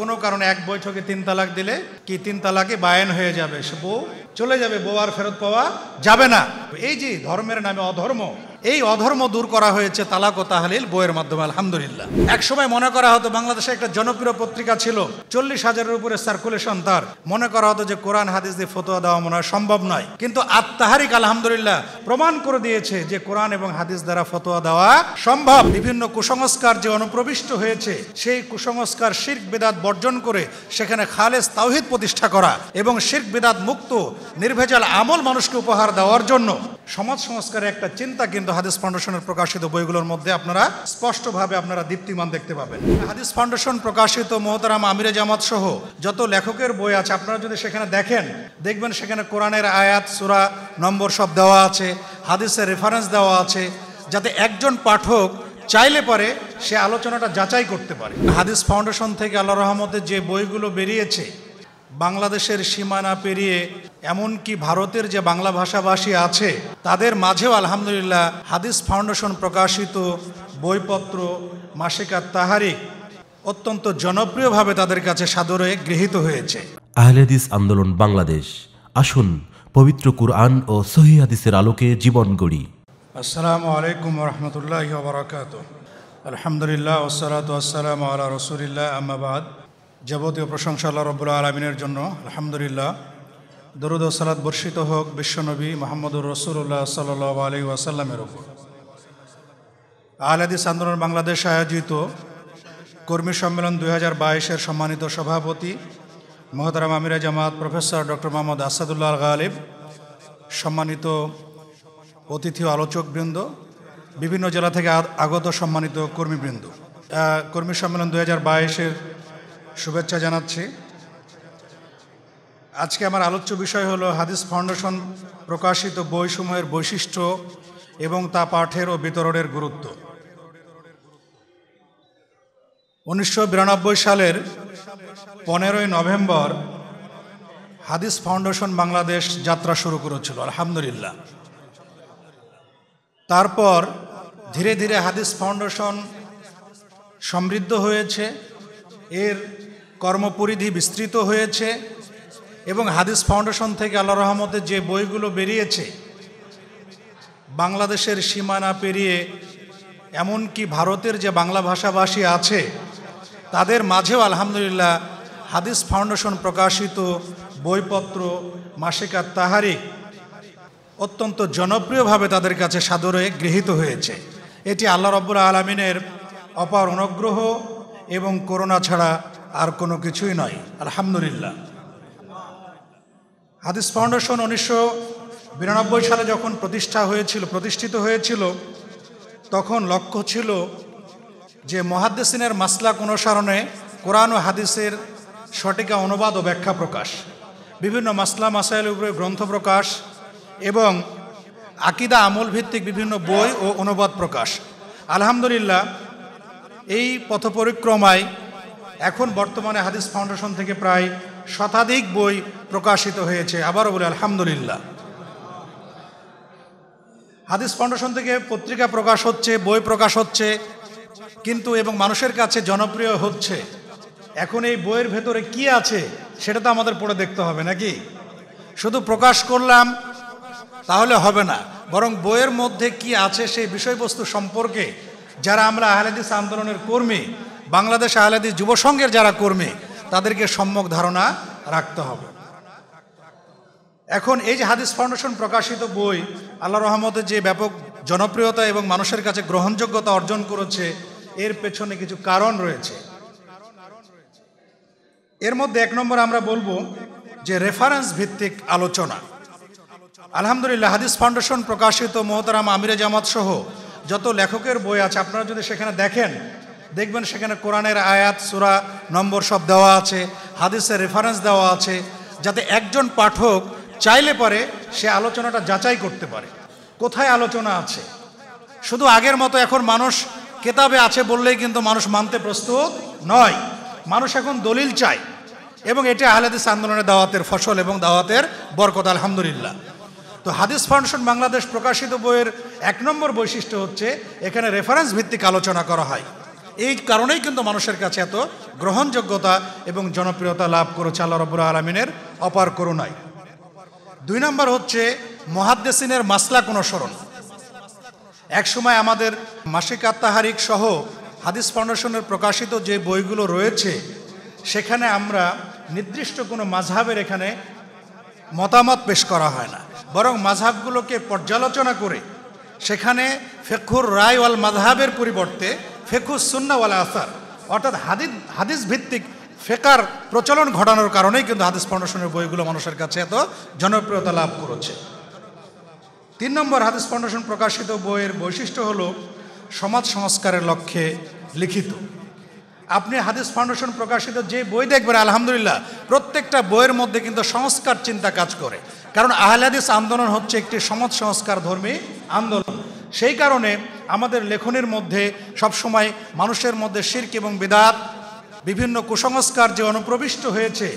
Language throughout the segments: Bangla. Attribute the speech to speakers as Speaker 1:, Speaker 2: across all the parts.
Speaker 1: কোনো কারণে এক বৈঠকে তিন তালাক দিলে কি তিন তালাকে বায়ন হয়ে যাবে সে বউ চলে যাবে বউ আর ফেরত পাওয়া যাবে না এই যে ধর্মের নামে অধর্ম এই অধর্ম দূর করা হয়েছে তালাক ও তাহালিল বইয়ের মাধ্যমে আলহামদুলিল্লাহ এক সময় মনে করা হতো বাংলাদেশে একটা জনপ্রিয় পত্রিকা ছিল চল্লিশ হাজারের উপরে সার্কুলেশন তার মনে করা হতো যে কোরআন হাদিস দিয়ে ফতোয়া দেওয়া মনে হয় সম্ভব নয় কিন্তু আত্মাহারিক আলহামদুলিল্লাহ প্রমাণ করে দিয়েছে যে কোরআন এবং হাদিস দ্বারা ফতোয়া দেওয়া সম্ভব বিভিন্ন কুসংস্কার যে অনুপ্রবিষ্ট হয়েছে সেই কুসংস্কার শির্ক বেদাত বর্জন করে সেখানে খালেজ তাওহিদ প্রতিষ্ঠা করা এবং শির্ক বেদাত মুক্ত নির্ভেজাল আমল মানুষকে উপহার দেওয়ার জন্য সমাজ সংস্কারে একটা চিন্তা কিন্তু কিন্তু হাদিস ফাউন্ডেশনের প্রকাশিত বইগুলোর মধ্যে আপনারা স্পষ্টভাবে আপনারা দীপ্তিমান দেখতে পাবেন হাদিস ফাউন্ডেশন প্রকাশিত মোহতারাম আমিরে জামাত সহ যত লেখকের বই আছে আপনারা যদি সেখানে দেখেন দেখবেন সেখানে কোরআনের আয়াত সুরা নম্বর সব দেওয়া আছে হাদিসের রেফারেন্স দেওয়া আছে যাতে একজন পাঠক চাইলে পরে সে আলোচনাটা যাচাই করতে পারে হাদিস ফাউন্ডেশন থেকে আল্লাহ রহমতের যে বইগুলো বেরিয়েছে বাংলাদেশের সীমানা পেরিয়ে এমনকি ভারতের যে বাংলা ভাষাভাষী আছে তাদের মাঝেও আলহামদুলিল্লাহ হাদিস ফাউন্ডেশন প্রকাশিত বইপত্র মাসিকার তাহারি অত্যন্ত জনপ্রিয়ভাবে তাদের কাছে সাদরে গৃহীত হয়েছে আহলেদিস আন্দোলন বাংলাদেশ আসুন পবিত্র কুরআন ও সহি হাদিসের আলোকে জীবন গড়ি আসসালামু আলাইকুম রহমতুল্লাহ আলহামদুলিল্লাহ ওসালাত আসসালাম আল্লাহ রসুলিল্লাহ আহমাবাদ যাবতীয় প্রশংসা আল্লাহ রব্বুল আলমিনের জন্য আলহামদুলিল্লাহ দরুদ সালাদ বর্ষিত হোক বিশ্বনবী মোহাম্মদুর রসুল্লাহ সাল্লাহ আলী ওয়াসাল্লামের ওপর আহলাদিস আন্দোলন বাংলাদেশ আয়োজিত কর্মী সম্মেলন দুই হাজার বাইশের সম্মানিত সভাপতি মহতারাম আমিরা জামাত প্রফেসর ডক্টর মোহাম্মদ আসাদুল্লাহ গালিব সম্মানিত অতিথি আলোচকবৃন্দ বিভিন্ন জেলা থেকে আগত সম্মানিত কর্মীবৃন্দ কর্মী সম্মেলন দুই হাজার বাইশের শুভেচ্ছা জানাচ্ছি আজকে আমার আলোচ্য বিষয় হলো হাদিস ফাউন্ডেশন প্রকাশিত বইসমূহের বৈশিষ্ট্য এবং তা পাঠের ও বিতরণের গুরুত্ব উনিশশো সালের পনেরোই নভেম্বর হাদিস ফাউন্ডেশন বাংলাদেশ যাত্রা শুরু করেছিল আলহামদুলিল্লাহ তারপর ধীরে ধীরে হাদিস ফাউন্ডেশন সমৃদ্ধ হয়েছে এর কর্মপরিধি বিস্তৃত হয়েছে এবং হাদিস ফাউন্ডেশন থেকে আল্লাহ রহমতের যে বইগুলো বেরিয়েছে বাংলাদেশের সীমানা পেরিয়ে এমনকি ভারতের যে বাংলা ভাষাভাষী আছে তাদের মাঝেও আলহামদুলিল্লাহ হাদিস ফাউন্ডেশন প্রকাশিত বইপত্র মাসিকার তাহারি অত্যন্ত জনপ্রিয়ভাবে তাদের কাছে সাদরে গৃহীত হয়েছে এটি আল্লাহ রব্বুল আলমিনের অপার অনুগ্রহ এবং করোনা ছাড়া আর কোনো কিছুই নয় আলহামদুলিল্লাহ হাদিস ফাউন্ডেশন উনিশশো বিরানব্বই সালে যখন প্রতিষ্ঠা হয়েছিল প্রতিষ্ঠিত হয়েছিল তখন লক্ষ্য ছিল যে মহাদ্দেসিনের মাসলাক অনুসরণে কোরআন ও হাদিসের সঠিকা অনুবাদ ও ব্যাখ্যা প্রকাশ বিভিন্ন মাসলা মাসাইলের উপরে গ্রন্থ প্রকাশ এবং আকিদা আমল ভিত্তিক বিভিন্ন বই ও অনুবাদ প্রকাশ আলহামদুলিল্লাহ এই পথপরিক্রমায় এখন বর্তমানে হাদিস ফাউন্ডেশন থেকে প্রায় শতাধিক বই প্রকাশিত হয়েছে আবারও বলি আলহামদুলিল্লাহ হাদিস ফাউন্ডেশন থেকে পত্রিকা প্রকাশ হচ্ছে বই প্রকাশ হচ্ছে কিন্তু এবং মানুষের কাছে জনপ্রিয় হচ্ছে এখন এই বইয়ের ভেতরে কি আছে সেটা তো আমাদের পড়ে দেখতে হবে নাকি শুধু প্রকাশ করলাম তাহলে হবে না বরং বইয়ের মধ্যে কি আছে সেই বিষয়বস্তু সম্পর্কে যারা আমরা আহলেদিস আন্দোলনের কর্মী বাংলাদেশ আহলাদি যুব সংঘের যারা কর্মী তাদেরকে সম্যক ধারণা রাখতে হবে এখন এই যে হাদিস ফাউন্ডেশন প্রকাশিত বই আল্লাহ রহমতের যে ব্যাপক জনপ্রিয়তা এবং মানুষের কাছে গ্রহণযোগ্যতা অর্জন করেছে এর পেছনে কিছু কারণ রয়েছে এর মধ্যে এক নম্বর আমরা বলবো যে রেফারেন্স ভিত্তিক আলোচনা আলহামদুলিল্লাহ হাদিস ফাউন্ডেশন প্রকাশিত মোহতারাম আমিরে জামাত সহ যত লেখকের বই আছে আপনারা যদি সেখানে দেখেন দেখবেন সেখানে কোরআনের আয়াত সুরা নম্বর সব দেওয়া আছে হাদিসের রেফারেন্স দেওয়া আছে যাতে একজন পাঠক চাইলে পরে সে আলোচনাটা যাচাই করতে পারে কোথায় আলোচনা আছে শুধু আগের মতো এখন মানুষ কেতাবে আছে বললেই কিন্তু মানুষ মানতে প্রস্তুত নয় মানুষ এখন দলিল চায় এবং এটা আহলেদিস আন্দোলনের দাওয়াতের ফসল এবং দাওয়াতের বরকত আলহামদুলিল্লাহ তো হাদিস ফাউন্ডেশন বাংলাদেশ প্রকাশিত বইয়ের এক নম্বর বৈশিষ্ট্য হচ্ছে এখানে রেফারেন্স ভিত্তিক আলোচনা করা হয় এই কারণেই কিন্তু মানুষের কাছে এত গ্রহণযোগ্যতা এবং জনপ্রিয়তা লাভ করেছে আল্লাহ রব্বুল আলমিনের অপার করুণায় দুই নম্বর হচ্ছে মহাদ্দেসিনের মাসলাক অনুসরণ একসময় আমাদের মাসিক আত্মাহারিক সহ হাদিস ফাউন্ডেশনের প্রকাশিত যে বইগুলো রয়েছে সেখানে আমরা নির্দিষ্ট কোনো মাঝহাবের এখানে মতামত পেশ করা হয় না বরং মাঝহাবগুলোকে পর্যালোচনা করে সেখানে ফেকুর রায় ওয়াল মাঝহাবের পরিবর্তে ফেকুস সুন্নাওয়ালা আসার অর্থাৎ হাদিস হাদিস ভিত্তিক ফেকার প্রচলন ঘটানোর কারণেই কিন্তু হাদিস ফাউন্ডেশনের বইগুলো মানুষের কাছে এত জনপ্রিয়তা লাভ করেছে তিন নম্বর হাদিস ফাউন্ডেশন প্রকাশিত বইয়ের বৈশিষ্ট্য হল সমাজ সংস্কারের লক্ষ্যে লিখিত আপনি হাদিস ফাউন্ডেশন প্রকাশিত যে বই দেখবেন আলহামদুলিল্লাহ প্রত্যেকটা বইয়ের মধ্যে কিন্তু সংস্কার চিন্তা কাজ করে কারণ আহলাদিস আন্দোলন হচ্ছে একটি সমাজ সংস্কার ধর্মী আন্দোলন সেই কারণে আমাদের লেখনের মধ্যে সবসময় মানুষের মধ্যে শির্ক এবং বেদাত বিভিন্ন কুসংস্কার যে অনুপ্রবিষ্ট হয়েছে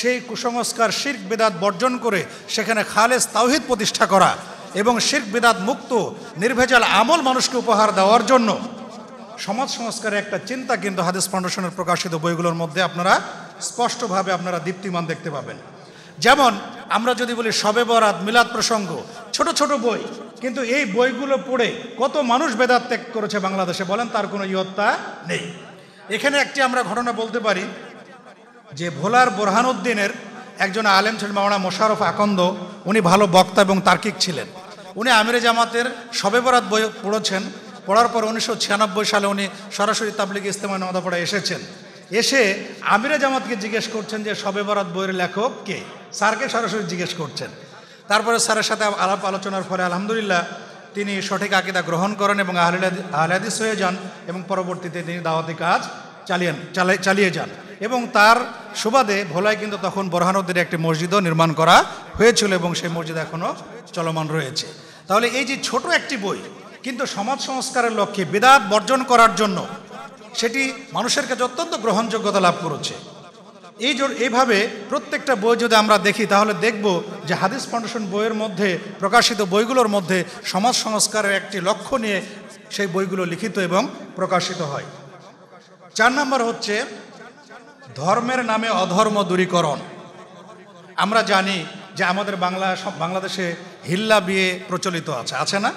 Speaker 1: সেই কুসংস্কার শির্ক বেদাত বর্জন করে সেখানে খালেজ তাওহিদ প্রতিষ্ঠা করা এবং শির্ক বেদাত মুক্ত নির্ভেজাল আমল মানুষকে উপহার দেওয়ার জন্য সমাজ সংস্কারের একটা চিন্তা কিন্তু হাদিস ফাউন্ডেশনের প্রকাশিত বইগুলোর মধ্যে আপনারা স্পষ্টভাবে আপনারা দীপ্তিমান দেখতে পাবেন যেমন আমরা যদি বলি সবে বরাত মিলাদ প্রসঙ্গ ছোট ছোট বই কিন্তু এই বইগুলো পড়ে কত মানুষ বেদাত ত্যাগ করেছে বাংলাদেশে বলেন তার কোনো ইয়ত্তা নেই এখানে একটি আমরা ঘটনা বলতে পারি যে ভোলার বোরহানুদ্দিনের একজন আলেম ছিল মাওনা মোশারফ আকন্দ উনি ভালো বক্তা এবং তার্কিক ছিলেন উনি আমিরে জামাতের সবে বরাত বই পড়েছেন পড়ার পর উনিশশো সালে উনি সরাসরি তাবলিগ ইস্তেমা নদাপড়া এসেছেন এসে আমিরা জামাতকে জিজ্ঞেস করছেন যে সবে বরাত বইয়ের লেখক কে স্যারকে সরাসরি জিজ্ঞেস করছেন তারপরে স্যারের সাথে আলাপ আলোচনার ফলে আলহামদুলিল্লাহ তিনি সঠিক আকিদা গ্রহণ করেন এবং আহলাদিস হয়ে যান এবং পরবর্তীতে তিনি দাওয়াতি কাজ চালিয়ে চালিয়ে যান এবং তার সুবাদে ভোলায় কিন্তু তখন বরহানুদ্দিনের একটি মসজিদও নির্মাণ করা হয়েছিল এবং সেই মসজিদ এখনও চলমান রয়েছে তাহলে এই যে ছোট একটি বই কিন্তু সমাজ সংস্কারের লক্ষ্যে বেদাত বর্জন করার জন্য সেটি মানুষের কাছে অত্যন্ত গ্রহণযোগ্যতা লাভ করেছে এই এইভাবে প্রত্যেকটা বই যদি আমরা দেখি তাহলে দেখব যে হাদিস ফাউন্ডেশন বইয়ের মধ্যে প্রকাশিত বইগুলোর মধ্যে সমাজ সংস্কারের একটি লক্ষ্য নিয়ে সেই বইগুলো লিখিত এবং প্রকাশিত হয় চার নম্বর হচ্ছে ধর্মের নামে অধর্ম দূরীকরণ আমরা জানি যে আমাদের বাংলা বাংলাদেশে হিল্লা বিয়ে প্রচলিত আছে আছে না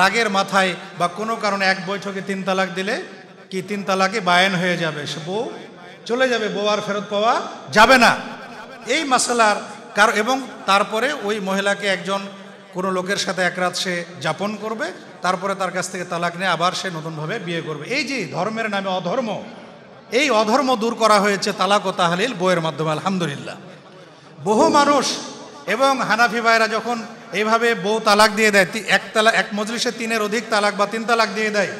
Speaker 1: রাগের মাথায় বা কোনো কারণে এক বৈঠকে তিন তালাক দিলে কি তিন তালাকে বায়ন হয়ে যাবে সে বউ চলে যাবে বউ আর ফেরত পাওয়া যাবে না এই মাসালার কার এবং তারপরে ওই মহিলাকে একজন কোনো লোকের সাথে এক রাত সে যাপন করবে তারপরে তার কাছ থেকে তালাক নিয়ে আবার সে নতুনভাবে বিয়ে করবে এই যে ধর্মের নামে অধর্ম এই অধর্ম দূর করা হয়েছে তালাক ও তাহালিল বইয়ের মাধ্যমে আলহামদুলিল্লাহ বহু মানুষ এবং হানাফি ভাইরা যখন এইভাবে বউ তালাক দিয়ে দেয় এক তালা এক মজলিসে তিনের অধিক তালাক বা তিন তালাক দিয়ে দেয়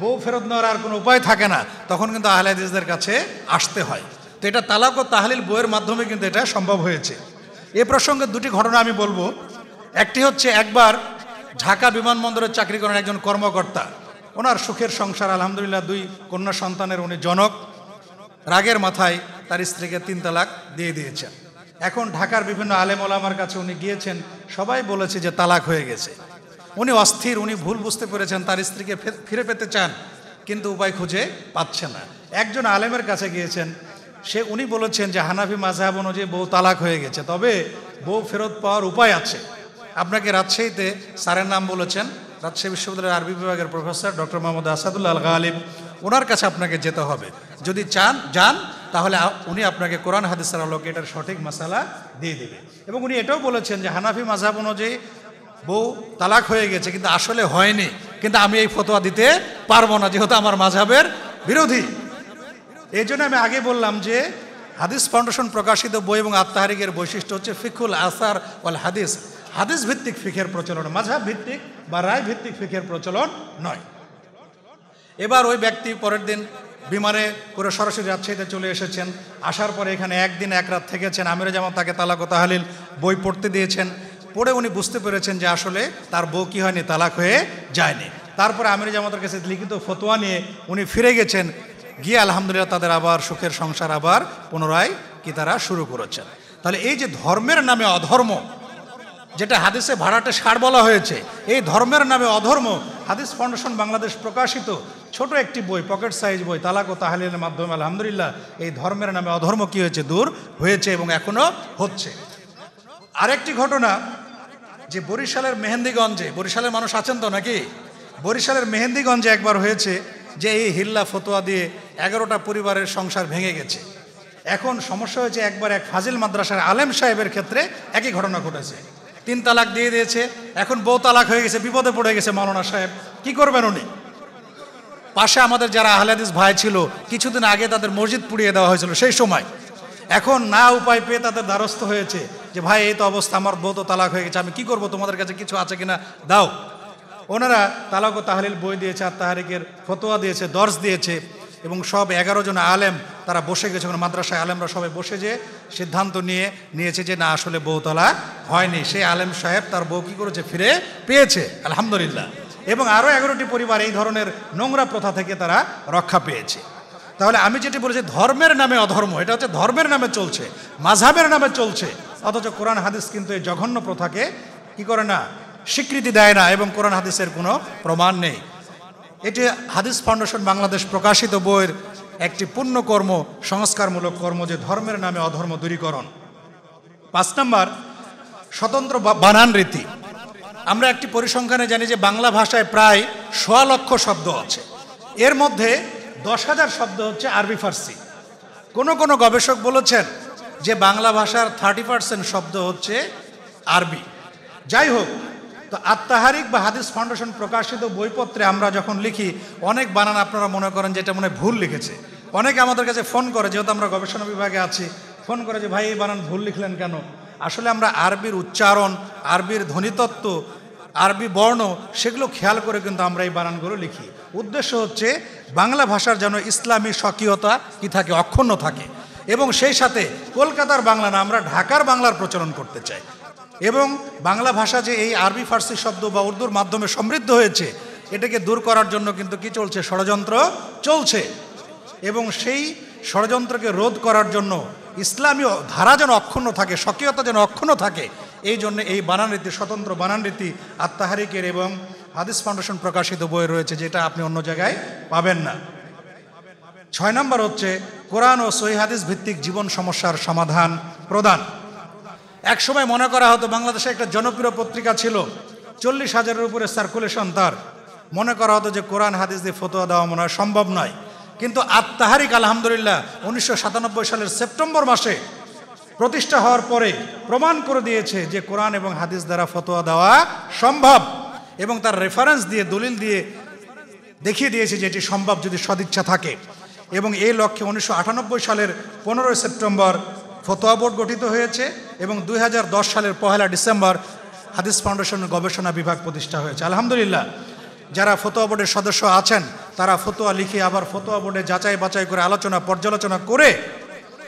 Speaker 1: বউ ফেরত নেওয়ার আর কোনো উপায় থাকে না তখন কিন্তু আহলাদিসদের কাছে আসতে হয় তো এটা তালাক ও তাহলিল বইয়ের মাধ্যমে কিন্তু এটা সম্ভব হয়েছে এ প্রসঙ্গে দুটি ঘটনা আমি বলবো একটি হচ্ছে একবার ঢাকা বিমানবন্দরে চাকরি করেন একজন কর্মকর্তা ওনার সুখের সংসার আলহামদুলিল্লাহ দুই কন্যা সন্তানের উনি জনক রাগের মাথায় তার স্ত্রীকে তিন তালাক দিয়ে দিয়েছেন এখন ঢাকার বিভিন্ন আলেম ওলামার কাছে উনি গিয়েছেন সবাই বলেছে যে তালাক হয়ে গেছে উনি অস্থির উনি ভুল বুঝতে পেরেছেন তার স্ত্রীকে ফিরে পেতে চান কিন্তু উপায় খুঁজে পাচ্ছে না একজন আলেমের কাছে গিয়েছেন সে উনি বলেছেন যে হানাফি মাঝাব অনুযায়ী বউ তালাক হয়ে গেছে তবে বউ ফেরত পাওয়ার উপায় আছে আপনাকে রাজশাহীতে স্যারের নাম বলেছেন রাজশাহী বিশ্ববিদ্যালয়ের আরবি বিভাগের প্রফেসর ডক্টর মোহাম্মদ আসাদুল্লাহ আল গালিব ওনার কাছে আপনাকে যেতে হবে যদি চান যান তাহলে উনি আপনাকে কোরআন হাদিসের আলোকে এটার সঠিক মশালা দিয়ে দেবে এবং উনি এটাও বলেছেন যে হানাফি মাঝাব অনুযায়ী বউ তালাক হয়ে গেছে কিন্তু আসলে হয়নি কিন্তু আমি এই ফতোয়া দিতে পারবো না যেহেতু আমার মাঝাবের বিরোধী এই জন্য আমি আগে বললাম যে হাদিস ফাউন্ডেশন প্রকাশিত বই এবং আত্মাহারিকের বৈশিষ্ট্য হচ্ছে ফিকুল আসার ওয়াল হাদিস হাদিস ভিত্তিক ফিখের প্রচলন মাঝাব ভিত্তিক বা রায় ভিত্তিক ফিখের প্রচলন নয় এবার ওই ব্যক্তি পরের দিন বিমানে করে সরাসরি রাজশাহীতে চলে এসেছেন আসার পরে এখানে একদিন এক রাত থেকেছেন আমিরা যেমন তাকে তালাক তাহালিল বই পড়তে দিয়েছেন পড়ে উনি বুঝতে পেরেছেন যে আসলে তার বউ কী হয়নি তালাক হয়ে যায়নি তারপরে আমির জামাতের কাছে লিখিত ফতোয়া নিয়ে উনি ফিরে গেছেন গিয়ে আলহামদুলিল্লাহ তাদের আবার সুখের সংসার আবার পুনরায় কি তারা শুরু করেছেন তাহলে এই যে ধর্মের নামে অধর্ম যেটা হাদিসে ভাড়াটে সার বলা হয়েছে এই ধর্মের নামে অধর্ম হাদিস ফাউন্ডেশন বাংলাদেশ প্রকাশিত ছোট একটি বই পকেট সাইজ বই তালাক ও তাহালির মাধ্যমে আলহামদুলিল্লাহ এই ধর্মের নামে অধর্ম কি হয়েছে দূর হয়েছে এবং এখনো হচ্ছে আরেকটি ঘটনা যে বরিশালের মেহেন্দিগঞ্জে বরিশালের মানুষ আছেন তো নাকি বরিশালের মেহেন্দিগঞ্জে একবার হয়েছে যে এই হিল্লা ফতোয়া দিয়ে এগারোটা পরিবারের সংসার ভেঙে গেছে এখন সমস্যা হয়েছে একবার এক ফাজিল মাদ্রাসার আলেম সাহেবের ক্ষেত্রে একই ঘটনা ঘটেছে তিন তালাক দিয়ে দিয়েছে এখন বউ তালাক হয়ে গেছে বিপদে পড়ে গেছে মৌলানা সাহেব কি করবেন উনি পাশে আমাদের যারা আহলাদিস ভাই ছিল কিছুদিন আগে তাদের মসজিদ পুড়িয়ে দেওয়া হয়েছিল সেই সময় এখন না উপায় পেয়ে তাদের দ্বারস্থ হয়েছে যে ভাই এই তো অবস্থা আমার বউ তো তালাক হয়ে গেছে আমি কি করব তোমাদের কাছে কিছু আছে কিনা দাও ওনারা তালাক ও তাহলিল বই দিয়েছে আর তাহারিকের ফতোয়া দিয়েছে দর্শ দিয়েছে এবং সব এগারো জন আলেম তারা বসে গেছে এবং মানে মাদ্রাসায় আলেমরা সবাই বসে যে সিদ্ধান্ত নিয়ে নিয়েছে যে না আসলে বউতলা হয়নি সেই আলেম সাহেব তার বউ কী করেছে ফিরে পেয়েছে আলহামদুলিল্লাহ এবং আরও এগারোটি পরিবার এই ধরনের নোংরা প্রথা থেকে তারা রক্ষা পেয়েছে তাহলে আমি যেটি বলেছি ধর্মের নামে অধর্ম এটা হচ্ছে ধর্মের নামে চলছে মাঝাবের নামে চলছে অথচ কোরআন হাদিস কিন্তু এই জঘন্য প্রথাকে কি করে না স্বীকৃতি দেয় না এবং কোরআন হাদিসের কোনো প্রমাণ নেই এটি হাদিস ফাউন্ডেশন বাংলাদেশ প্রকাশিত বইয়ের একটি পুণ্যকর্ম সংস্কারমূলক কর্ম যে ধর্মের নামে অধর্ম দূরীকরণ পাঁচ নম্বর স্বতন্ত্র বানান রীতি আমরা একটি পরিসংখ্যানে জানি যে বাংলা ভাষায় প্রায় সোয়া লক্ষ শব্দ আছে এর মধ্যে দশ হাজার শব্দ হচ্ছে আরবি ফার্সি কোনো কোনো গবেষক বলেছেন যে বাংলা ভাষার থার্টি পার্সেন্ট শব্দ হচ্ছে আরবি যাই হোক তো আত্মাহারিক বা হাদিস ফাউন্ডেশন প্রকাশিত বইপত্রে আমরা যখন লিখি অনেক বানান আপনারা মনে করেন যেটা মনে ভুল লিখেছে অনেকে আমাদের কাছে ফোন করে যেহেতু আমরা গবেষণা বিভাগে আছি ফোন করে যে ভাই এই বানান ভুল লিখলেন কেন আসলে আমরা আরবির উচ্চারণ আরবির ধ্বনিতত্ত্ব আরবি বর্ণ সেগুলো খেয়াল করে কিন্তু আমরা এই বানানগুলো লিখি উদ্দেশ্য হচ্ছে বাংলা ভাষার যেন ইসলামী স্বকীয়তা কি থাকে অক্ষুণ্ণ থাকে এবং সেই সাথে কলকাতার বাংলা না আমরা ঢাকার বাংলার প্রচলন করতে চাই এবং বাংলা ভাষা যে এই আরবি ফার্সি শব্দ বা উর্দুর মাধ্যমে সমৃদ্ধ হয়েছে এটাকে দূর করার জন্য কিন্তু কি চলছে ষড়যন্ত্র চলছে এবং সেই ষড়যন্ত্রকে রোধ করার জন্য ইসলামীয় ধারা যেন অক্ষুণ্ণ থাকে স্বকীয়তা যেন অক্ষুণ্ণ থাকে এই জন্য এই বানান রীতি স্বতন্ত্র বানান রীতি আত্মাহারিকের এবং হাদিস ফাউন্ডেশন প্রকাশিত বই রয়েছে যেটা আপনি অন্য জায়গায় পাবেন না ছয় নম্বর হচ্ছে কোরআন ও সহি হাদিস ভিত্তিক জীবন সমস্যার সমাধান প্রদান এক সময় মনে করা হতো বাংলাদেশে একটা জনপ্রিয় পত্রিকা ছিল চল্লিশ হাজারের উপরে সার্কুলেশন তার মনে করা হতো যে কোরআন হাদিস দিয়ে ফতোয়া দেওয়া মনে হয় সম্ভব নয় কিন্তু আত্মাহারিক আলহামদুলিল্লাহ উনিশশো সালের সেপ্টেম্বর মাসে প্রতিষ্ঠা হওয়ার পরে প্রমাণ করে দিয়েছে যে কোরআন এবং হাদিস দ্বারা ফতোয়া দেওয়া সম্ভব এবং তার রেফারেন্স দিয়ে দলিল দিয়ে দেখিয়ে দিয়েছে যে এটি সম্ভব যদি সদিচ্ছা থাকে এবং এই লক্ষ্যে উনিশশো সালের পনেরোই সেপ্টেম্বর ফতোয়া বোর্ড গঠিত হয়েছে এবং দুই সালের পহেলা ডিসেম্বর হাদিস ফাউন্ডেশন গবেষণা বিভাগ প্রতিষ্ঠা হয়েছে আলহামদুলিল্লাহ যারা ফতোয়া বোর্ডের সদস্য আছেন তারা ফতোয়া লিখে আবার ফতোয়া বোর্ডে যাচাই বাছাই করে আলোচনা পর্যালোচনা করে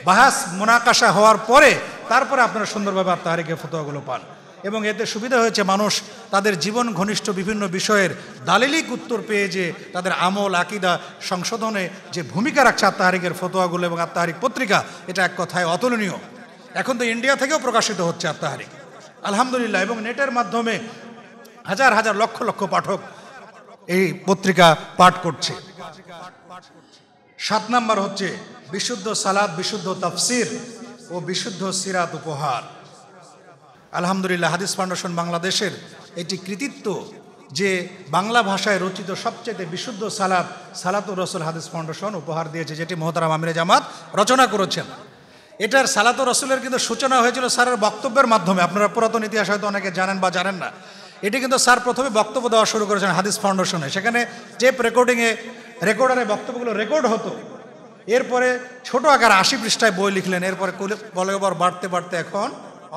Speaker 1: বাহাস মোনাকাশা হওয়ার পরে তারপরে আপনারা সুন্দরভাবে আর তাহারিকে ফতোয়াগুলো পান এবং এতে সুবিধা হয়েছে মানুষ তাদের জীবন ঘনিষ্ঠ বিভিন্ন বিষয়ের দালিলিক উত্তর পেয়ে যে তাদের আমল আকিদা সংশোধনে যে ভূমিকা রাখছে আত্মাহারিকের ফতোয়াগুলো এবং আত্মাহারিক পত্রিকা এটা এক কথায় অতুলনীয় এখন তো ইন্ডিয়া থেকেও প্রকাশিত হচ্ছে আত্মাহারিক আলহামদুলিল্লাহ এবং নেটের মাধ্যমে হাজার হাজার লক্ষ লক্ষ পাঠক এই পত্রিকা পাঠ করছে সাত নাম্বার হচ্ছে বিশুদ্ধ সালাদ বিশুদ্ধ তাফসির ও বিশুদ্ধ সিরাত উপহার আলহামদুলিল্লাহ হাদিস ফাউন্ডেশন বাংলাদেশের এটি কৃতিত্ব যে বাংলা ভাষায় রচিত সবচেয়ে বিশুদ্ধ সালাত সালাতুর রসুল হাদিস ফাউন্ডেশন উপহার দিয়েছে যেটি মোহতারাম আমির জামাত রচনা করেছেন এটার সালাতুর রসুলের কিন্তু সূচনা হয়েছিল স্যারের বক্তব্যের মাধ্যমে আপনারা পুরাতন ইতিহাস হয়তো অনেকে জানেন বা জানেন না এটি কিন্তু স্যার প্রথমে বক্তব্য দেওয়া শুরু করেছেন হাদিস ফাউন্ডেশনে সেখানে টেপ রেকর্ডিংয়ে রেকর্ডারে বক্তব্যগুলো রেকর্ড হতো এরপরে ছোট আকার আশি পৃষ্ঠায় বই লিখলেন এরপরে বলে বাড়তে বাড়তে এখন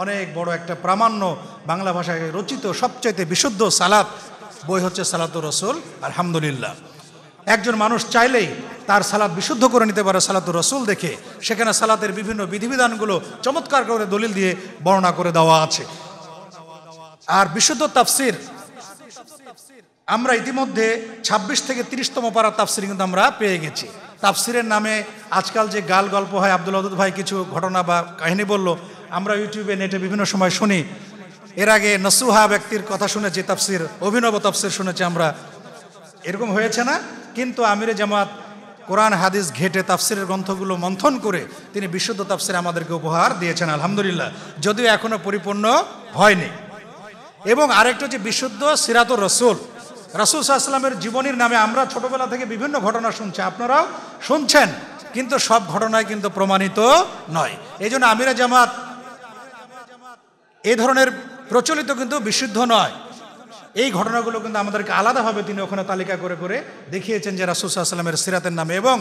Speaker 1: অনেক বড় একটা প্রামাণ্য বাংলা ভাষায় রচিত সবচাইতে বিশুদ্ধ সালাত বই হচ্ছে সালাতুর রসুল আলহামদুলিল্লাহ একজন মানুষ চাইলেই তার সালাদ বিশুদ্ধ করে নিতে পারে সালাতুর রসুল দেখে সেখানে সালাতের বিভিন্ন বিধিবিধানগুলো চমৎকার করে দলিল দিয়ে বর্ণনা করে দেওয়া আছে আর বিশুদ্ধ তাফসির আমরা ইতিমধ্যে ২৬ থেকে তিরিশতম পারা তাফসির কিন্তু আমরা পেয়ে গেছি তাফসিরের নামে আজকাল যে গাল গল্প হয় আব্দুল আদুদ ভাই কিছু ঘটনা বা কাহিনী বলল আমরা ইউটিউবে নেটে বিভিন্ন সময় শুনি এর আগে নসুহা ব্যক্তির কথা শুনেছি তাফসির অভিনব তাফসির শুনেছি আমরা এরকম হয়েছে না কিন্তু আমিরে জামাত কোরআন হাদিস ঘেটে তাফসিরের গ্রন্থগুলো মন্থন করে তিনি বিশুদ্ধ তাফসির আমাদেরকে উপহার দিয়েছেন আলহামদুলিল্লাহ যদিও এখনও পরিপূর্ণ হয়নি এবং আরেকটা হচ্ছে বিশুদ্ধ সিরাত রসুল রসুল সাহসাল্লামের জীবনীর নামে আমরা ছোটবেলা থেকে বিভিন্ন ঘটনা শুনছি আপনারাও শুনছেন কিন্তু সব ঘটনায় কিন্তু প্রমাণিত নয় এই জন্য আমিরা জামাত এ ধরনের প্রচলিত কিন্তু বিশুদ্ধ নয় এই ঘটনাগুলো কিন্তু আমাদেরকে আলাদাভাবে তিনি ওখানে তালিকা করে করে দেখিয়েছেন যে রাসুসাল্লামের সিরাতের নামে এবং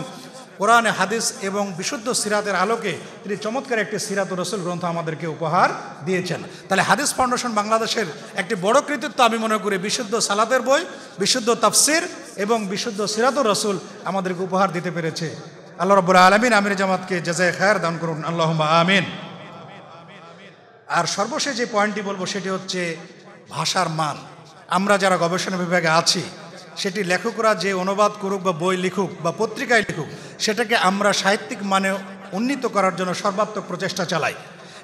Speaker 1: কোরআনে হাদিস এবং বিশুদ্ধ সিরাতের আলোকে তিনি চমৎকার একটি সিরাত রসুল গ্রন্থ আমাদেরকে উপহার দিয়েছেন তাহলে হাদিস ফাউন্ডেশন বাংলাদেশের একটি বড় কৃতিত্ব আমি মনে করি বিশুদ্ধ সালাতের বই বিশুদ্ধ তাফসির এবং বিশুদ্ধ সিরাত রসুল আমাদেরকে উপহার দিতে পেরেছে আল্লাহ রবুল্লা আলমিন আমির জামাতকে জাজায় খায়ের দান করুন আল্লাহ আমিন আর সর্বশেষ যে পয়েন্টটি বলবো সেটি হচ্ছে ভাষার মান আমরা যারা গবেষণা বিভাগে আছি সেটি লেখকরা যে অনুবাদ করুক বা বই লিখুক বা পত্রিকায় লিখুক সেটাকে আমরা সাহিত্যিক মানে উন্নীত করার জন্য সর্বাত্মক প্রচেষ্টা চালাই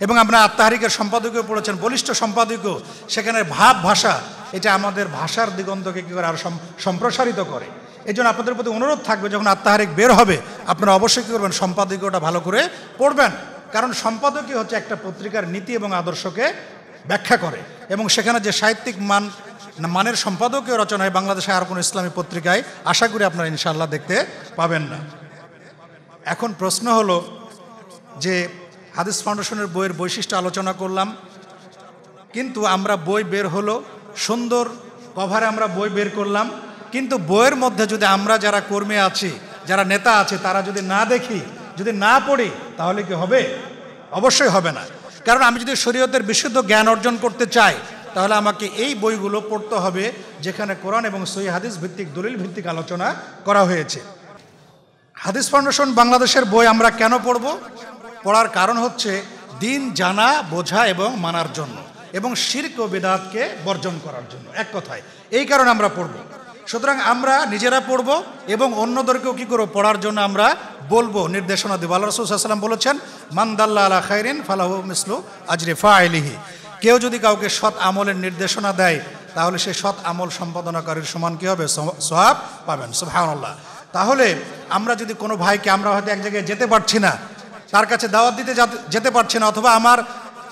Speaker 1: এবং আমরা আত্মাহারিকের সম্পাদকীয় পড়েছেন বলিষ্ঠ সম্পাদকীয় সেখানে ভাব ভাষা এটা আমাদের ভাষার দিগন্তকে কী করে আরও সম্প্রসারিত করে এই জন্য আপনাদের প্রতি অনুরোধ থাকবে যখন আত্মাহারিক বের হবে আপনারা অবশ্যই কী করবেন সম্পাদকীয়টা ভালো করে পড়বেন কারণ সম্পাদকই হচ্ছে একটা পত্রিকার নীতি এবং আদর্শকে ব্যাখ্যা করে এবং সেখানে যে সাহিত্যিক মান মানের সম্পাদকীয় রচনায় বাংলাদেশে আর কোনো ইসলামী পত্রিকায় আশা করি আপনারা ইনশাল্লাহ দেখতে পাবেন না এখন প্রশ্ন হলো যে হাদিস ফাউন্ডেশনের বইয়ের বৈশিষ্ট্য আলোচনা করলাম কিন্তু আমরা বই বের হলো সুন্দর কভারে আমরা বই বের করলাম কিন্তু বইয়ের মধ্যে যদি আমরা যারা কর্মী আছি যারা নেতা আছে তারা যদি না দেখি যদি না পড়ি তাহলে কি হবে অবশ্যই হবে না কারণ আমি যদি শরীয়তের বিশুদ্ধ জ্ঞান অর্জন করতে চাই তাহলে আমাকে এই বইগুলো পড়তে হবে যেখানে কোরআন এবং সই হাদিস ভিত্তিক দলিল ভিত্তিক আলোচনা করা হয়েছে হাদিস ফাউন্ডেশন বাংলাদেশের বই আমরা কেন পড়ব পড়ার কারণ হচ্ছে দিন জানা বোঝা এবং মানার জন্য এবং শির্ক ও বেদাতকে বর্জন করার জন্য এক কথায় এই কারণে আমরা পড়ব সুতরাং আমরা নিজেরা পড়ব এবং অন্যদেরকেও কী করবো পড়ার জন্য আমরা বলবো নির্দেশনা দেবো আল্লাহ রসুলাম বলেছেন মান্দাল্লা আলা খাইরিন ফালাহ মিসলু আজরে আইলিহি কেউ যদি কাউকে সৎ আমলের নির্দেশনা দেয় তাহলে সে সৎ আমল সম্পাদনাকারীর সমান কী হবে সোহাব পাবেন সুহানুল্লাহ তাহলে আমরা যদি কোনো ভাইকে আমরা হয়তো এক জায়গায় যেতে পারছি না তার কাছে দাওয়াত দিতে যেতে পারছি না অথবা আমার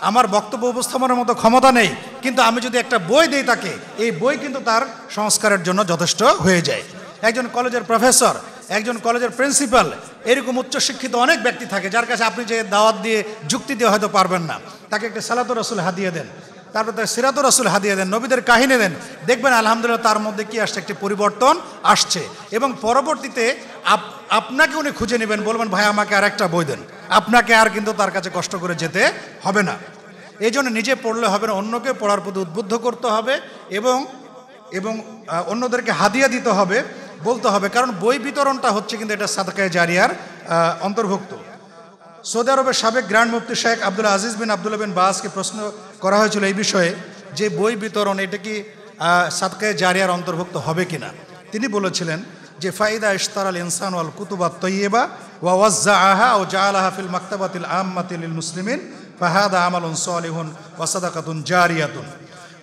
Speaker 1: আমার বক্তব্য উপস্থাপনের মতো ক্ষমতা নেই কিন্তু আমি যদি একটা বই দিই তাকে এই বই কিন্তু তার সংস্কারের জন্য যথেষ্ট হয়ে যায় একজন কলেজের প্রফেসর একজন কলেজের প্রিন্সিপাল এরকম উচ্চশিক্ষিত অনেক ব্যক্তি থাকে যার কাছে আপনি যে দাওয়াত দিয়ে যুক্তি দিয়ে হয়তো পারবেন না তাকে একটা সালাতুর রসুল হাদিয়ে দেন তারপরে তার সিরাতুর রসুল হাদিয়ে দেন নবীদের কাহিনী দেন দেখবেন আলহামদুলিল্লাহ তার মধ্যে কি আসছে একটি পরিবর্তন আসছে এবং পরবর্তীতে আপনাকে উনি খুঁজে নেবেন বলবেন ভাই আমাকে আর একটা বই দেন আপনাকে আর কিন্তু তার কাছে কষ্ট করে যেতে হবে না এই জন্য নিজে পড়লে হবে না অন্যকে পড়ার প্রতি উদ্বুদ্ধ করতে হবে এবং এবং অন্যদেরকে হাদিয়া দিতে হবে বলতে হবে কারণ বই বিতরণটা হচ্ছে কিন্তু এটা সাদকায় জারিয়ার অন্তর্ভুক্ত সৌদি আরবের সাবেক গ্র্যান্ড মুফতি Sheikh Abdul Aziz bin Abdullah bin বাসকে প্রশ্ন করা হয়েছিল এই বিষয়ে যে বই বিতরণ এটা কি সাদকায় জারিয়ার অন্তর্ভুক্ত হবে কিনা তিনি বলেছিলেন যে ফাইদা আল ইনসান আল কুতুবা তৈয়বা ওয়া ওয়াজ্জা আহা ও জা আলাহা ফিল মাক্তাবাতিল আম্মাতিল মুসলিমিন ফাহাদা আমাল সালিহুন ওয়াসাদাকাতুন জারিয়াতুন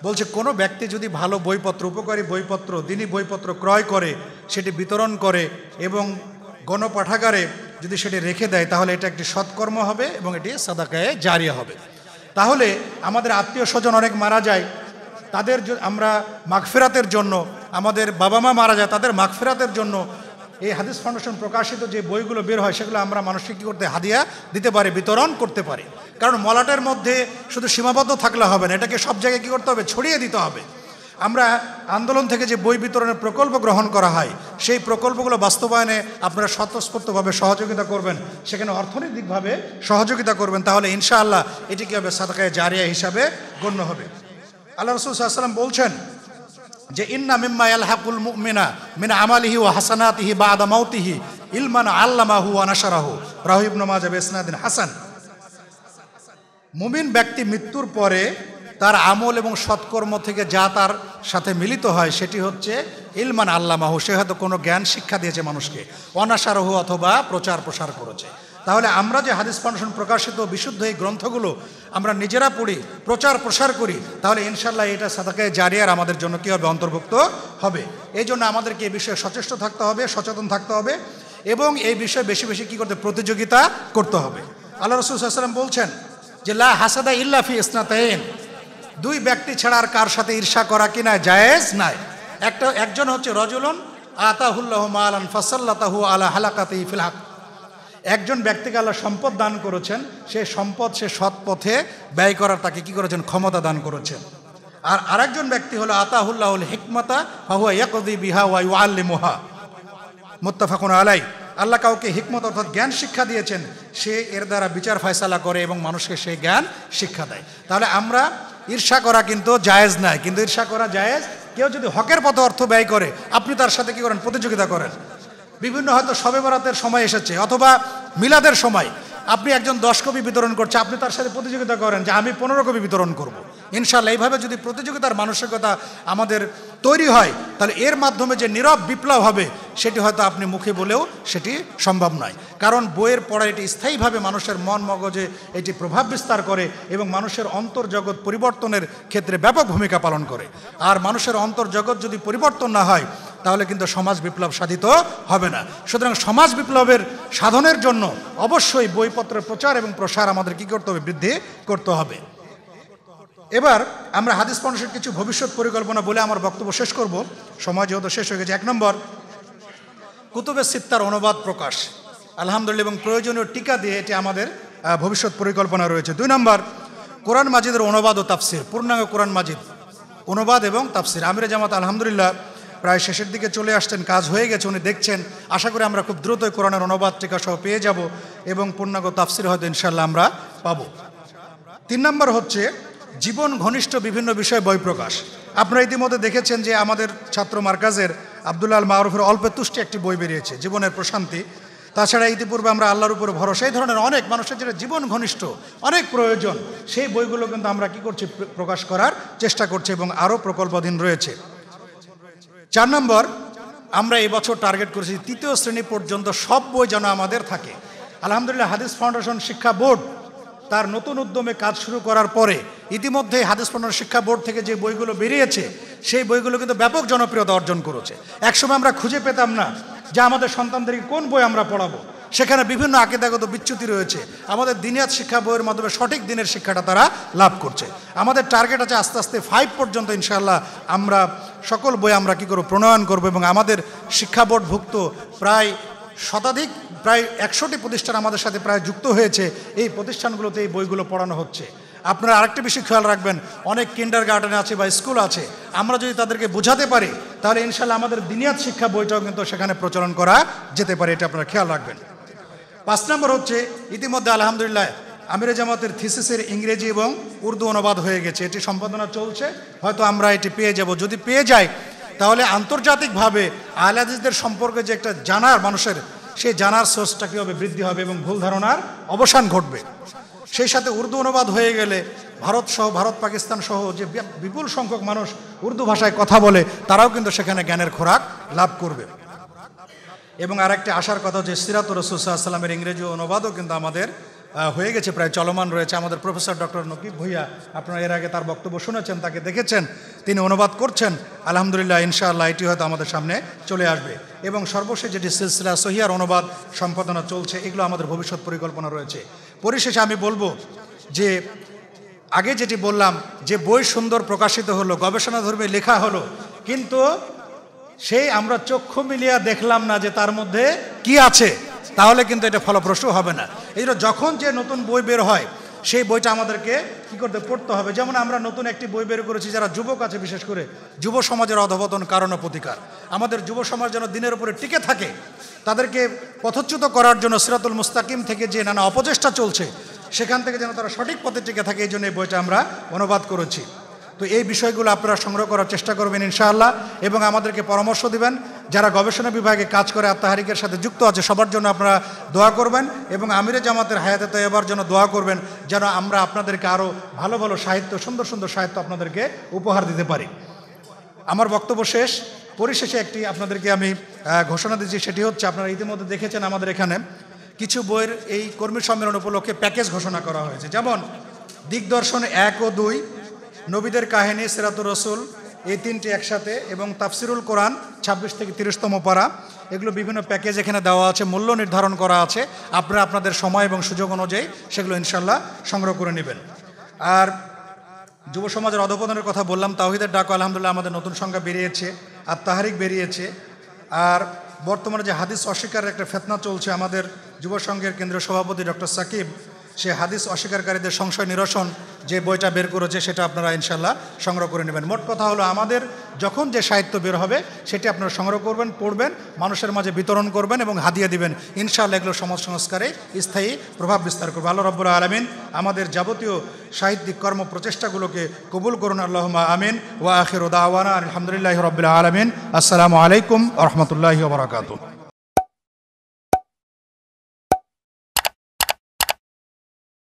Speaker 1: বলছে কোনো ব্যক্তি যদি ভালো বইপত্র উপকারী বইপত্র দিনই বইপত্র ক্রয় করে সেটি বিতরণ করে এবং গণপাঠাগারে যদি সেটি রেখে দেয় তাহলে এটা একটি সৎকর্ম হবে এবং এটি সাদাকায় জারিয়া হবে তাহলে আমাদের আত্মীয় স্বজন অনেক মারা যায় তাদের আমরা মাগফেরাতের জন্য আমাদের বাবা মা মারা যায় তাদের মাগফেরাতের জন্য এই হাদিস ফাউন্ডেশন প্রকাশিত যে বইগুলো বের হয় সেগুলো আমরা মানুষকে কী করতে হাদিয়া দিতে পারি বিতরণ করতে পারি কারণ মলাটের মধ্যে শুধু সীমাবদ্ধ থাকলে হবে না এটাকে সব জায়গায় কী করতে হবে ছড়িয়ে দিতে হবে আমরা আন্দোলন থেকে যে বই বিতরণের প্রকল্প গ্রহণ করা হয় সেই প্রকল্পগুলো বাস্তবায়নে আপনারা স্বতঃস্ফূর্তভাবে সহযোগিতা করবেন সেখানে অর্থনৈতিকভাবে সহযোগিতা করবেন তাহলে ইনশাআল্লাহ এটি কী হবে সাদাকায় জারিয়া হিসাবে গণ্য হবে আল্লাহ রসুল সাল্লাম বলছেন যে ইন্না মিম্মা আলহাকুল মুমিনা মিন আমালিহি ও হাসানাতিহি বা আদামাউতিহি ইলমান আল্লামাহু আনাসারাহু রাহিব নমাজাব বেসনাদিন হাসান মুমিন ব্যক্তি মৃত্যুর পরে তার আমল এবং সৎকর্ম থেকে যা তার সাথে মিলিত হয় সেটি হচ্ছে ইলমান আল্লামাহু সে হয়তো কোনো জ্ঞান শিক্ষা দিয়েছে মানুষকে অনাসারহু অথবা প্রচার প্রসার করেছে তাহলে আমরা যে হাদিস ফাউন্ডেশন প্রকাশিত বিশুদ্ধ এই গ্রন্থগুলো আমরা নিজেরা পড়ি প্রচার প্রসার করি তাহলে ইনশাল্লাহ এটা সাদাকে জারিয়ার আমাদের জন্য কী হবে অন্তর্ভুক্ত হবে এই জন্য আমাদেরকে এ বিষয়ে সচেষ্ট থাকতে হবে সচেতন থাকতে হবে এবং এই বিষয়ে বেশি বেশি কী করতে প্রতিযোগিতা করতে হবে আল্লাহ রসুল সাল্লাম বলছেন যে লা হাসাদা ইল্লাফি ইসনাতাইন দুই ব্যক্তি ছাড়া আর কার সাথে ঈর্ষা করা কিনা জায়েজ নাই একটা একজন হচ্ছে রজুলন আতাহুল্লাহ মালান ফাসাল্লাতাহু আলা হালাকাতে ফিলহাক একজন ব্যক্তিকে আল্লাহ সম্পদ দান করেছেন সে সম্পদ সে সৎ পথে ব্যয় করার তাকে কি করেছেন ক্ষমতা দান করেছেন আর আরেকজন ব্যক্তি হলো আতাহুল্লাহুল হিকমতা ইয়াকদি বিহা ওয়াই আল্লি মোহা মোত্তাফাকুন আলাই আল্লাহ কাউকে হিকমত অর্থাৎ জ্ঞান শিক্ষা দিয়েছেন সে এর দ্বারা বিচার ফয়সালা করে এবং মানুষকে সে জ্ঞান শিক্ষা দেয় তাহলে আমরা ঈর্ষা করা কিন্তু জায়েজ নয় কিন্তু ঈর্ষা করা জায়েজ কেউ যদি হকের পথে অর্থ ব্যয় করে আপনি তার সাথে কি করেন প্রতিযোগিতা করেন বিভিন্ন হয়তো সবে বরাতের সময় এসেছে অথবা মিলাদের সময় আপনি একজন দশ কবি বিতরণ করছে আপনি তার সাথে প্রতিযোগিতা করেন যে আমি পনেরো কবি বিতরণ করব। ইনশাল্লাহ এইভাবে যদি প্রতিযোগিতার মানসিকতা আমাদের তৈরি হয় তাহলে এর মাধ্যমে যে নীরব বিপ্লব হবে সেটি হয়তো আপনি মুখে বলেও সেটি সম্ভব নয় কারণ বইয়ের পড়া এটি স্থায়ীভাবে মানুষের মন মগজে এটি প্রভাব বিস্তার করে এবং মানুষের অন্তর্জগৎ পরিবর্তনের ক্ষেত্রে ব্যাপক ভূমিকা পালন করে আর মানুষের অন্তর্জগৎ যদি পরিবর্তন না হয় তাহলে কিন্তু সমাজ বিপ্লব সাধিত হবে না সুতরাং সমাজ বিপ্লবের সাধনের জন্য অবশ্যই বইপত্রের প্রচার এবং প্রসার আমাদের কি করতে হবে বৃদ্ধি করতে হবে এবার আমরা হাদিস মানুষের কিছু ভবিষ্যৎ পরিকল্পনা বলে আমার বক্তব্য শেষ করব সময় যেহেতু শেষ হয়ে গেছে এক নম্বর কুতুবের সিত্তার অনুবাদ প্রকাশ আলহামদুলিল্লাহ এবং প্রয়োজনীয় টিকা দিয়ে এটি আমাদের ভবিষ্যৎ পরিকল্পনা রয়েছে দুই নম্বর কোরআন মাজিদের অনুবাদ ও তাফসির পূর্ণাঙ্গ কোরআন মাজিদ অনুবাদ এবং তাফসির আমির জামাত আলহামদুলিল্লাহ প্রায় শেষের দিকে চলে আসছেন কাজ হয়ে গেছে উনি দেখছেন আশা করি আমরা খুব দ্রুতই কোরআনের অনুবাদ টিকা সহ পেয়ে যাব এবং পূর্ণাঙ্গ তাফসির হয়তো ইনশাল্লাহ আমরা পাব তিন নম্বর হচ্ছে জীবন ঘনিষ্ঠ বিভিন্ন বিষয় বই প্রকাশ আপনারা ইতিমধ্যে দেখেছেন যে আমাদের ছাত্র মার্কাজের আবদুল্লাহ আল মারুফের অল্পে তুষ্টি একটি বই বেরিয়েছে জীবনের প্রশান্তি তাছাড়া ইতিপূর্বে আমরা আল্লাহর উপর ভরসা এই ধরনের অনেক মানুষের যেটা জীবন ঘনিষ্ঠ অনেক প্রয়োজন সেই বইগুলো কিন্তু আমরা কি করছি প্রকাশ করার চেষ্টা করছি এবং আরও প্রকল্পাধীন রয়েছে চার নম্বর আমরা এবছর টার্গেট করেছি তৃতীয় শ্রেণী পর্যন্ত সব বই যেন আমাদের থাকে আলহামদুলিল্লাহ হাদিস ফাউন্ডেশন শিক্ষা বোর্ড তার নতুন উদ্যমে কাজ শুরু করার পরে ইতিমধ্যে হাদিস ফাউন্ডেশন শিক্ষা বোর্ড থেকে যে বইগুলো বেরিয়েছে সেই বইগুলো কিন্তু ব্যাপক জনপ্রিয়তা অর্জন করেছে একসময় আমরা খুঁজে পেতাম না যে আমাদের সন্তানদেরকে কোন বই আমরা পড়াবো সেখানে বিভিন্ন আকিদাগত বিচ্যুতি রয়েছে আমাদের দিনিয়াত শিক্ষা বইয়ের মাধ্যমে সঠিক দিনের শিক্ষাটা তারা লাভ করছে আমাদের টার্গেট আছে আস্তে আস্তে ফাইভ পর্যন্ত ইনশাল্লাহ আমরা সকল বই আমরা কী করব প্রণয়ন করব এবং আমাদের শিক্ষা বোর্ডভুক্ত প্রায় শতাধিক প্রায় একশোটি প্রতিষ্ঠান আমাদের সাথে প্রায় যুক্ত হয়েছে এই প্রতিষ্ঠানগুলোতে এই বইগুলো পড়ানো হচ্ছে আপনারা আরেকটি বেশি খেয়াল রাখবেন অনেক কিন্ডার গার্ডেন আছে বা স্কুল আছে আমরা যদি তাদেরকে বোঝাতে পারি তাহলে ইনশাল্লাহ আমাদের দিনিয়াত শিক্ষা বইটাও কিন্তু সেখানে প্রচলন করা যেতে পারে এটা আপনারা খেয়াল রাখবেন পাঁচ নম্বর হচ্ছে ইতিমধ্যে আলহামদুলিল্লাহ আমির জামাতের থিসিসের ইংরেজি এবং উর্দু অনুবাদ হয়ে গেছে এটি সম্পাদনা চলছে হয়তো আমরা এটি পেয়ে যাব যদি পেয়ে যাই তাহলে আন্তর্জাতিকভাবে আহলাদিসদের সম্পর্কে যে একটা জানার মানুষের সেই জানার সোর্সটা কীভাবে বৃদ্ধি হবে এবং ভুল ধারণার অবসান ঘটবে সেই সাথে উর্দু অনুবাদ হয়ে গেলে ভারত সহ ভারত পাকিস্তান সহ যে বিপুল সংখ্যক মানুষ উর্দু ভাষায় কথা বলে তারাও কিন্তু সেখানে জ্ঞানের খোরাক লাভ করবে এবং আরেকটি আসার কথা যে সিরাত রসুসাল্লামের ইংরেজি অনুবাদও কিন্তু আমাদের হয়ে গেছে প্রায় চলমান রয়েছে আমাদের প্রফেসর ডক্টর নকিব ভুইয়া আপনারা এর আগে তার বক্তব্য শুনেছেন তাকে দেখেছেন তিনি অনুবাদ করছেন আলহামদুলিল্লাহ ইনশাআল্লাহ এটি হয়তো আমাদের সামনে চলে আসবে এবং সর্বশেষ যেটি সিলসিলা সহিয়ার অনুবাদ সম্পাদনা চলছে এগুলো আমাদের ভবিষ্যৎ পরিকল্পনা রয়েছে পরিশেষে আমি বলবো যে আগে যেটি বললাম যে বই সুন্দর প্রকাশিত হলো গবেষণাধর্মী লেখা হলো কিন্তু সেই আমরা চক্ষু মিলিয়া দেখলাম না যে তার মধ্যে কি আছে তাহলে কিন্তু এটা ফলপ্রসূ হবে না এই যখন যে নতুন বই বের হয় সেই বইটা আমাদেরকে কি করতে পড়তে হবে যেমন আমরা নতুন একটি বই বের করেছি যারা যুবক আছে বিশেষ করে যুব সমাজের অধবতন কারণ প্রতিকার আমাদের যুব সমাজ যেন দিনের উপরে টিকে থাকে তাদেরকে পথচ্যুত করার জন্য সিরাতুল মুস্তাকিম থেকে যে নানা অপচেষ্টা চলছে সেখান থেকে যেন তারা সঠিক পথে টিকে থাকে এই জন্য এই বইটা আমরা অনুবাদ করেছি তো এই বিষয়গুলো আপনারা সংগ্রহ করার চেষ্টা করবেন ইনশাআল্লাহ এবং আমাদেরকে পরামর্শ দিবেন যারা গবেষণা বিভাগে কাজ করে আত্মাহারিকের সাথে যুক্ত আছে সবার জন্য আপনারা দোয়া করবেন এবং আমিরে জামাতের হায়াতে তৈবার জন্য দোয়া করবেন যেন আমরা আপনাদেরকে আরও ভালো ভালো সাহিত্য সুন্দর সুন্দর সাহিত্য আপনাদেরকে উপহার দিতে পারি আমার বক্তব্য শেষ পরিশেষে একটি আপনাদেরকে আমি ঘোষণা দিচ্ছি সেটি হচ্ছে আপনারা ইতিমধ্যে দেখেছেন আমাদের এখানে কিছু বইয়ের এই কর্মী সম্মেলন উপলক্ষে প্যাকেজ ঘোষণা করা হয়েছে যেমন দিগদর্শন এক ও দুই নবীদের কাহিনী সিরাতুর রসুল এই তিনটি একসাথে এবং তাফসিরুল কোরআন ২৬ থেকে তিরিশতম পারা এগুলো বিভিন্ন প্যাকেজ এখানে দেওয়া আছে মূল্য নির্ধারণ করা আছে আপনারা আপনাদের সময় এবং সুযোগ অনুযায়ী সেগুলো ইনশাল্লাহ সংগ্রহ করে নেবেন আর যুব সমাজের অধপতনের কথা বললাম তাহিদের ডাক আলহামদুলিল্লাহ আমাদের নতুন সংখ্যা বেরিয়েছে আর তাহারিক বেরিয়েছে আর বর্তমানে যে হাদিস অস্বীকারের একটা ফেতনা চলছে আমাদের যুব সংঘের কেন্দ্রীয় সভাপতি ডক্টর সাকিব সে হাদিস অস্বীকারীদের সংশয় নিরসন যে বইটা বের করেছে সেটা আপনারা ইনশাল্লাহ সংগ্রহ করে নেবেন মোট কথা হলো আমাদের যখন যে সাহিত্য বের হবে সেটি আপনারা সংগ্রহ করবেন পড়বেন মানুষের মাঝে বিতরণ করবেন এবং হাদিয়ে দিবেন ইনশাল্লাহ এগুলো সমাজ সংস্কারে স্থায়ী প্রভাব বিস্তার করবে আল্লাহ রব্বুল আলমিন আমাদের যাবতীয় সাহিত্যিক কর্ম প্রচেষ্টাগুলোকে কবুল করুন আল্লাহ আমিন ওয়া আখির উদাওয়ানা আলহামদুলিল্লাহ রবিল আলমিন আসসালামু আলাইকুম রহমতুল্লাহ বরাকাতু